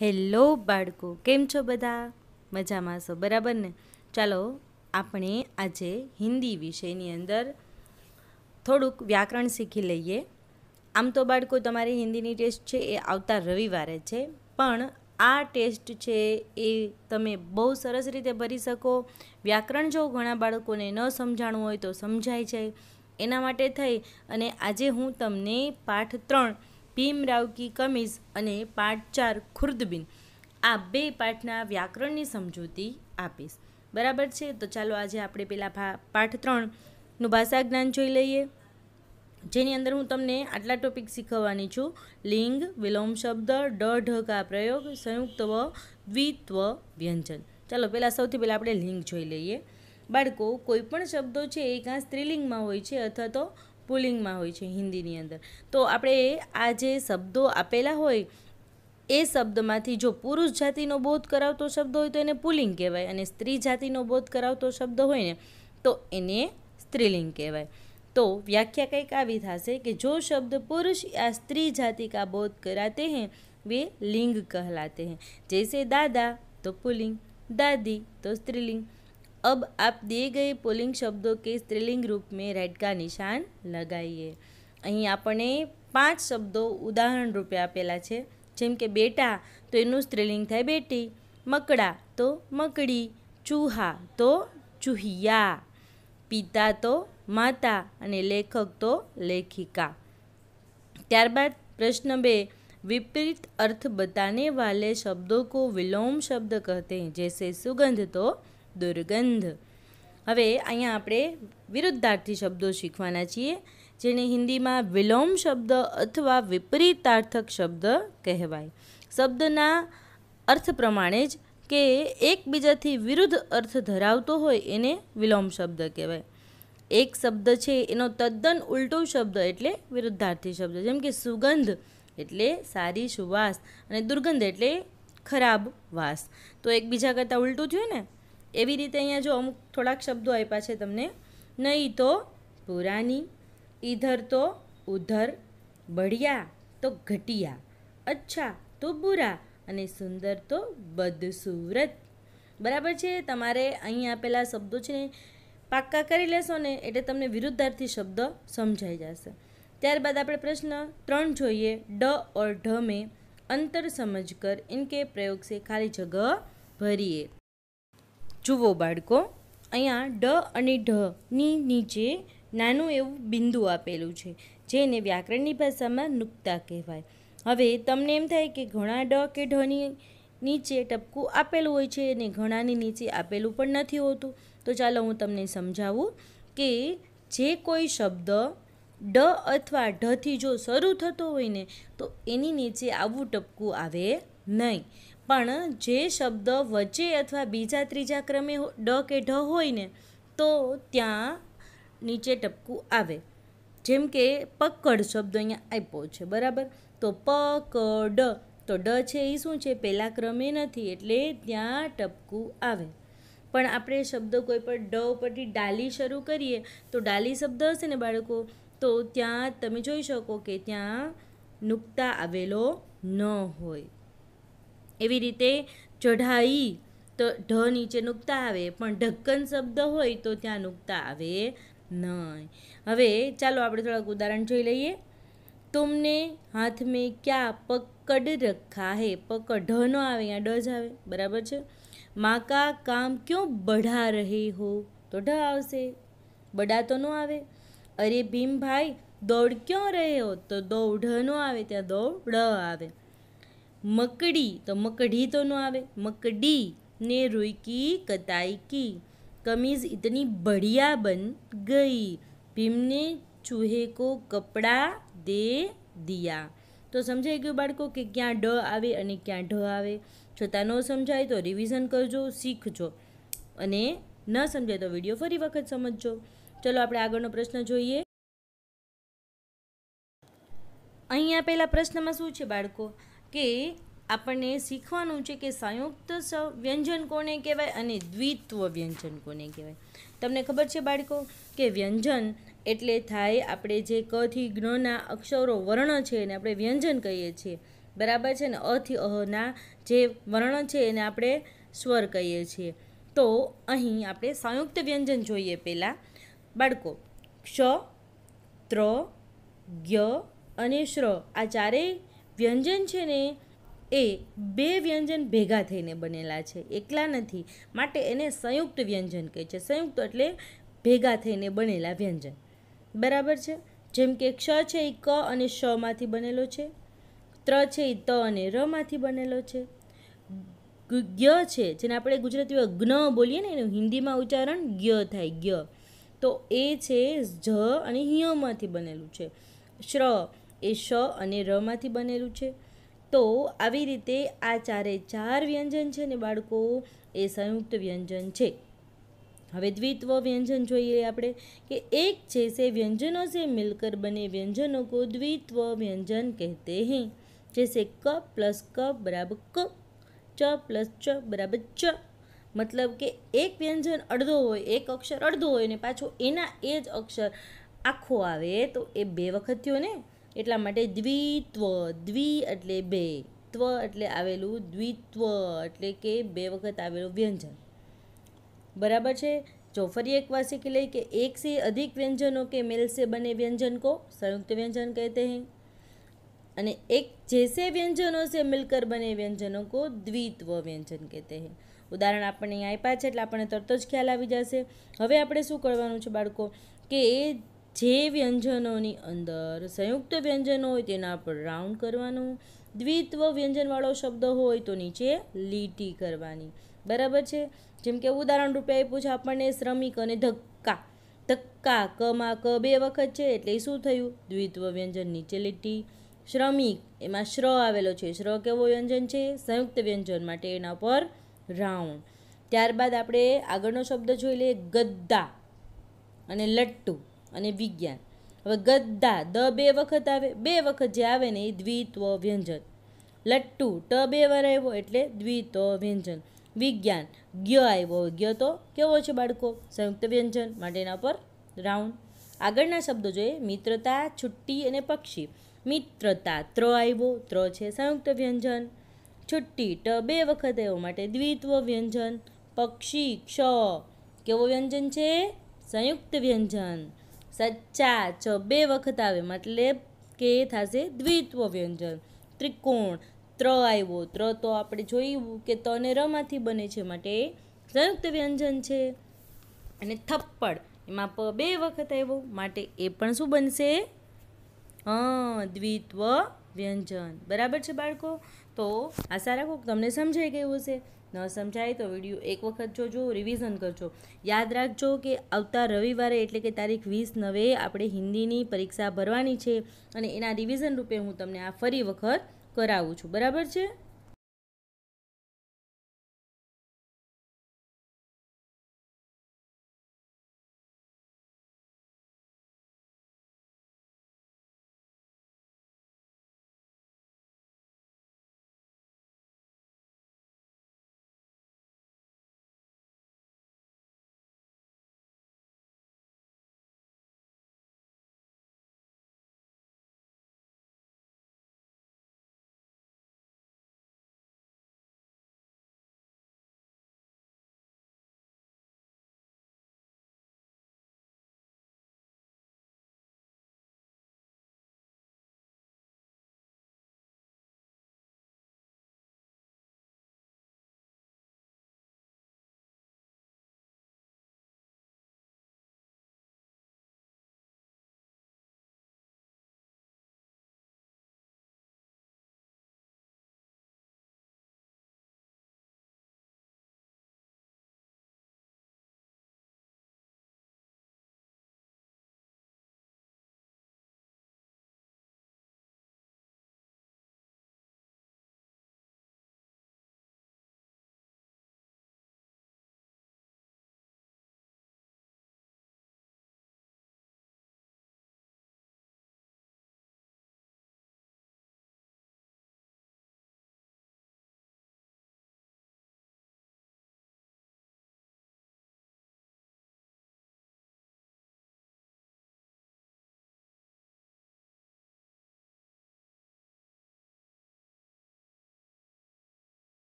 hello બાળકો કેમ છો બધા મજામાં છો બરાબર ને ચાલો આપણે આજે હિન્દી વિષયની અંદર થોડુંક વ્યાકરણ શીખી લઈએ આમ તો બાળકો તમારી હિન્દીની ટેસ્ટ છે એ આવતા રવિવારે છે પણ આ ટેસ્ટ છે એ તમે બહુ સરસ રીતે ભરી શકો વ્યાકરણ જો ઘણા બાળકોને ન સમજાણું હોય તો સમજાય જાય એના માટે થઈ અને આજે હું તમને પાઠ ત્રણ ભીમરાવ કી કમીઝ અને પાઠ ચાર ખુર્દબીન આ બે પાઠના વ્યાકરણની સમજૂતી આપીશ બરાબર છે તો ચાલો આજે આપણે પેલા પાઠ ત્રણનું ભાષા જ્ઞાન જોઈ લઈએ જેની અંદર હું તમને આટલા ટોપિક શીખવવાની છું લિંગ વિલોમ શબ્દ ડ ઢ કા પ્રયોગ સંયુક્ત વ દ્વિત્વ વ્યંજન ચાલો પહેલાં સૌથી પહેલાં આપણે લિંગ જોઈ લઈએ બાળકો કોઈપણ શબ્દો છે એ કાં સ્ત્રીલિંગમાં હોય છે અથવા તો પુલિંગમાં હોય છે હિન્દીની અંદર તો આપણે આ જે શબ્દો આપેલા હોય એ શબ્દમાંથી જો પુરુષ જાતિનો બોધ કરાવતો શબ્દ હોય તો એને પુલિંગ કહેવાય અને સ્ત્રી જાતિનો બોધ કરાવતો શબ્દ હોય ને તો એને સ્ત્રીલિંગ કહેવાય તો વ્યાખ્યા કંઈક આવી થશે કે જો શબ્દ પુરુષ આ સ્ત્રી જાતિ કા બોધ કરાતે હૈ વે લિંગ કહેલાતે हैं જૈસે દાદા તો પુલિંગ દાદી તો સ્ત્રીલિંગ अब आप दिए गए पोलिंग शब्दों के स्त्रीलिंग रूप में रेड का નિશાન લગાવીએ અહીં આપણે પાંચ શબ્દો ઉદાહરણ રૂપે આપેલા છે જેમ કે બેટા તો એનું સ્ત્રીલિંગ થાય બેટી મકડા તો મકડી ચૂહા તો ચૂહિયા પિતા તો માતા અને લેખક તો લેખિકા ત્યારબાદ પ્રશ્ન બે વિપરીત અર્થ बताने वाले शब्दों को विलोम शब्द कहते हैं जैसे सुगंध દુર્ગંધ હવે અહીંયા આપણે વિરુદ્ધાર્થી શબ્દો શીખવાના છીએ જેને હિન્દીમાં વિલોમ શબ્દ અથવા વિપરીતાર્થક શબ્દ કહેવાય શબ્દના અર્થ પ્રમાણે જ કે એકબીજાથી વિરુદ્ધ અર્થ ધરાવતો હોય એને વિલોમ શબ્દ કહેવાય એક શબ્દ છે એનો તદ્દન ઉલટો શબ્દ એટલે વિરુદ્ધાર્થી શબ્દ જેમ કે સુગંધ એટલે સારી સુવાસ અને દુર્ગંધ એટલે ખરાબ વાસ તો એકબીજા કરતાં ઉલટું થયું ને એવી રીતે અહીંયા જો અમુક થોડાક શબ્દો આપ્યા છે તમને નહીં તો પુરાની ઈધર તો ઉધર બઢિયા તો ઘટિયા અચ્છા તો બુરા અને સુંદર તો બદસુરત બરાબર છે તમારે અહીં આપેલા શબ્દો છે પાક્કા કરી લેશો ને એટલે તમને વિરુદ્ધાર્થી શબ્દ સમજાઈ જશે ત્યારબાદ આપણે પ્રશ્ન ત્રણ જોઈએ ડ ઓર ઢ મેં અંતર સમજ કર ઇનકે પ્રયોગ છે ખાલી જગ્યા ભરીએ જુઓ બાળકો અહીંયા ડ અને ઢની નીચે નાનું એવું બિંદુ આપેલું છે જેને વ્યાકરણની ભાષામાં નુકતા કહેવાય હવે તમને એમ થાય કે ઘણા ડ કે ઢની નીચે ટપકું આપેલું હોય છે અને ઘણાની નીચે આપેલું પણ નથી હોતું તો ચાલો હું તમને સમજાવું કે જે કોઈ શબ્દ ડ અથવા ઢથી જો શરૂ થતો હોય ને તો એની નીચે આવું ટપકું આવે નહીં પણ જે શબ્દ વચ્ચે અથવા બીજા ત્રીજા ક્રમે ડ કે ઢ હોય ને તો ત્યાં નીચે ટપકું આવે જેમ કે પકડ શબ્દ અહીંયા આપ્યો છે બરાબર તો પકડ તો ડ છે એ શું છે પહેલાં ક્રમે નથી એટલે ત્યાં ટપકું આવે પણ આપણે શબ્દ કોઈ પણ ડ ઉપરથી ડાલી શરૂ કરીએ તો ડાલી શબ્દ હશે ને બાળકો તો ત્યાં તમે જોઈ શકો કે ત્યાં નુકતા આવેલો ન હોય એવી રીતે ચઢાઈ તો ઢ નીચે નુકતા આવે પણ ઢક્કન શબ્દ હોય તો ત્યાં નુકતા આવે નહીં હવે ચાલો આપણે થોડાક ઉદાહરણ જોઈ લઈએ તમને હાથ મેં ક્યા પકડ રખા હે પકડ ઢ ન આવે અહીંયા ડ જ આવે બરાબર છે માં કા કામ ક્યો બઢા રહે હો તો ઢ આવશે બડા તો ન આવે અરે ભીમભાઈ દોડ ક્યો રહે હો તો દોડ ન આવે ત્યાં દોડ આવે મકડી તો મકડી તો ન આવે મકડી ને કતાઈ કી કમીઝ ઇતની બઢિયા બન ગઈ ભીમને ચૂહે કો કપડા દે દિયા તો સમજાઈ ગયું બાળકો કે ક્યાં ડ આવે અને ક્યાં ઢ આવે છતાં ન સમજાય તો રિવિઝન કરજો શીખજો અને ન સમજાય તો વિડીયો ફરી વખત સમજજો ચલો આપણે આગળનો પ્રશ્ન જોઈએ અહીંયા આપેલા પ્રશ્નમાં શું છે બાળકો કે આપણને શીખવાનું છે કે સંયુક્ત વ્યંજન કોને કહેવાય અને દ્વિત્વ વ્યંજન કોને કહેવાય તમને ખબર છે બાળકો કે વ્યંજન એટલે થાય આપણે જે કથી જ્ઞના અક્ષરો વર્ણ છે એને આપણે વ્યંજન કહીએ છીએ બરાબર છે ને અથી અહના જે વર્ણ છે એને આપણે સ્વર કહીએ છીએ તો અહીં આપણે સંયુક્ત વ્યંજન જોઈએ પહેલાં બાળકો ક્ષ ત્ર જ્ઞ અને શ્ર આ ચારેય વ્યંજન છે ને એ બે વ્યંજન ભેગા થઈને બનેલા છે એકલા નથી માટે એને સંયુક્ત વ્યંજન કહે છે સંયુક્ત એટલે ભેગા થઈને બનેલા વ્યંજન બરાબર છે જેમ કે ક્ષ છે એ ક અને શમાંથી બનેલો છે ત્ર છે એ ત અને રમાંથી બનેલો છે જ્ઞ છે જેને આપણે ગુજરાતીમાં જ્ઞ બોલીએ ને એનું હિન્દીમાં ઉચ્ચારણ જ્ઞ થાય જ્ઞ તો એ છે જ અને હિયમાંથી બનેલું છે શ્ર એ શ અને રમાંથી બનેલું છે તો આવી રીતે આ ચારે ચાર વ્યંજન છે ને બાળકો એ સંયુક્ત વ્યંજન છે હવે દ્વિત્વ વ્યંજન જોઈએ આપણે કે એક સે વ્યંજનો સે મિલકર બને વ્યંજનો કો દ્વિત્વ વ્યંજન કહેતે હૈ જૈસે ક પ્લસ ક બરાબર ક ચ પ્લસ ચ બરાબર ચ મતલબ કે એક વ્યંજન અડધો હોય એક અક્ષર અડધો હોય ને પાછો એના એ જ અક્ષર આખો આવે તો એ બે વખત થયો ને એટલા માટે દ્વિત્વ દ્વિ એટલે બે ત્વ એટલે આવેલું દ્વિત્વ એટલે કે બે વખત આવેલું વ્યંજન બરાબર છે જો ફરી એક વાર લઈ કે એક સે અધિક વ્યંજનો કે મેલસે બને વ્યંજન કો સંયુક્ત વ્યંજન કહેતે હૈ અને એક જૈસે વ્યંજનો છે મિલકર બને વ્યંજનો કો દ્વિત્વ વ્યંજન કહેતે હૈ ઉદાહરણ આપણને આપ્યા છે એટલે આપણને તરત જ ખ્યાલ આવી જશે હવે આપણે શું કરવાનું છે બાળકો કે એ જે વ્યંજનોની અંદર સંયુક્ત વ્યંજનો હોય તેના પર રાઉન્ડ કરવાનું દ્વિત્વ વ્યંજનવાળો શબ્દ હોય તો નીચે લીટી કરવાની બરાબર છે જેમ કે ઉદાહરણ રૂપે આપ્યું છે આપણને શ્રમિક અને ધક્કા ધક્કા કમાં ક બે વખત છે એટલે શું થયું દ્વિત્વ વ્યંજન નીચે લીટી શ્રમિક એમાં શ્ર આવેલો છે શ્ર કેવો વ્યંજન છે સંયુક્ત વ્યંજન માટે એના પર રાઉન્ડ ત્યારબાદ આપણે આગળનો શબ્દ જોઈ લઈએ ગદ્દા અને લટ્ટુ અને વિજ્ઞાન હવે ગદ્દા દ બે વખત આવે બે વખત જે આવે ને એ દ્વિત્વ વ્યંજન લટ્ટુ ટ બે વાર આવ્યો એટલે દ્વિત્વ વ્યંજન વિજ્ઞાન જ્ઞ આવ્યો જ્ઞ તો કેવો છે બાળકો સંયુક્ત વ્યંજન માટેના પર રાઉન્ડ આગળના શબ્દો જોઈએ મિત્રતા છુટ્ટી અને પક્ષી મિત્રતા ત્ર આવ્યો ત્ર છે સંયુક્ત વ્યંજન છુટ્ટી ટ બે વખત આવ્યો માટે દ્વિત્વ વ્યંજન પક્ષી ક્ષ કેવો વ્યંજન છે સંયુક્ત વ્યંજન સચ્ચા છ બે વખત આવે મતલબ કે એ થશે દ્વિત્વ વ્યંજન ત્રિકોણ ત્ર આવ્યો ત્ર તો આપણે જોયું કે ત રમાંથી બને છે માટે સંયુક્ત વ્યંજન છે અને થપ્પડ એમાં પ બે વખત આવ્યો માટે એ પણ શું બનશે હા દ્વિત્વ વ્યંજન બરાબર છે બાળકો તો આશા રાખો તમને સમજાઈ ગયું હશે ન સમજાય તો વિડીયો એક વખત જોજો રિવિઝન કરજો યાદ રાખજો કે આવતા રવિવારે એટલે કે તારીખ વીસ નવે આપણે હિન્દીની પરીક્ષા ભરવાની છે અને એના રિવિઝન રૂપે હું તમને આ ફરી વખત કરાવું છું બરાબર છે